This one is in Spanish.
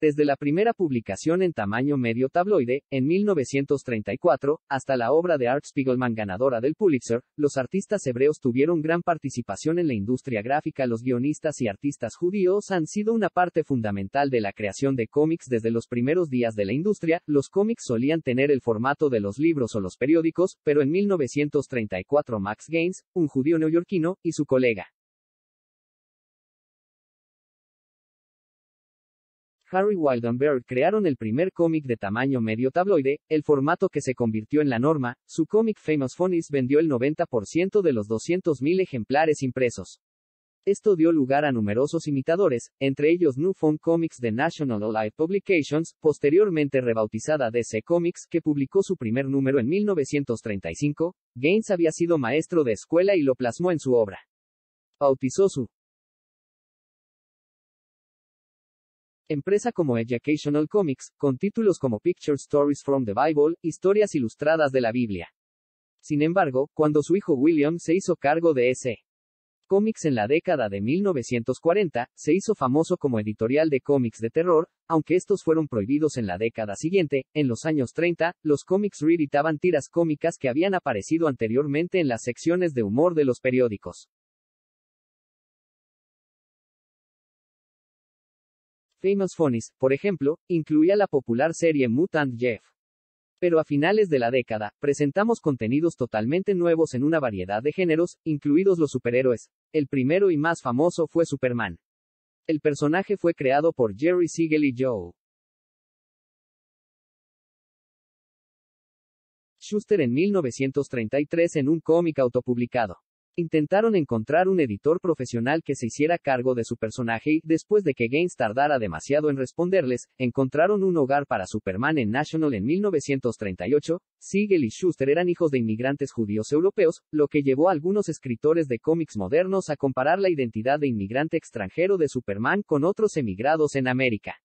desde la primera publicación en tamaño medio tabloide, en 1934, hasta la obra de Art Spiegelman ganadora del Pulitzer, los artistas hebreos tuvieron gran participación en la industria gráfica. Los guionistas y artistas judíos han sido una parte fundamental de la creación de cómics desde los primeros días de la industria. Los cómics solían tener el formato de los libros o los periódicos, pero en 1934 Max Gaines, un judío neoyorquino, y su colega Harry Wildenberg crearon el primer cómic de tamaño medio tabloide, el formato que se convirtió en la norma, su cómic Famous Funnies vendió el 90% de los 200.000 ejemplares impresos. Esto dio lugar a numerosos imitadores, entre ellos New Phone Comics de National Life Publications, posteriormente rebautizada DC Comics, que publicó su primer número en 1935. Gaines había sido maestro de escuela y lo plasmó en su obra. Bautizó su Empresa como Educational Comics, con títulos como Picture Stories from the Bible, historias ilustradas de la Biblia. Sin embargo, cuando su hijo William se hizo cargo de ese cómics en la década de 1940, se hizo famoso como editorial de cómics de terror, aunque estos fueron prohibidos en la década siguiente, en los años 30, los cómics reeditaban tiras cómicas que habían aparecido anteriormente en las secciones de humor de los periódicos. Famous Phonies, por ejemplo, incluía la popular serie Mutant Jeff. Pero a finales de la década, presentamos contenidos totalmente nuevos en una variedad de géneros, incluidos los superhéroes. El primero y más famoso fue Superman. El personaje fue creado por Jerry Siegel y Joe. Schuster en 1933 en un cómic autopublicado. Intentaron encontrar un editor profesional que se hiciera cargo de su personaje y, después de que Gaines tardara demasiado en responderles, encontraron un hogar para Superman en National en 1938. Siegel y Schuster eran hijos de inmigrantes judíos europeos, lo que llevó a algunos escritores de cómics modernos a comparar la identidad de inmigrante extranjero de Superman con otros emigrados en América.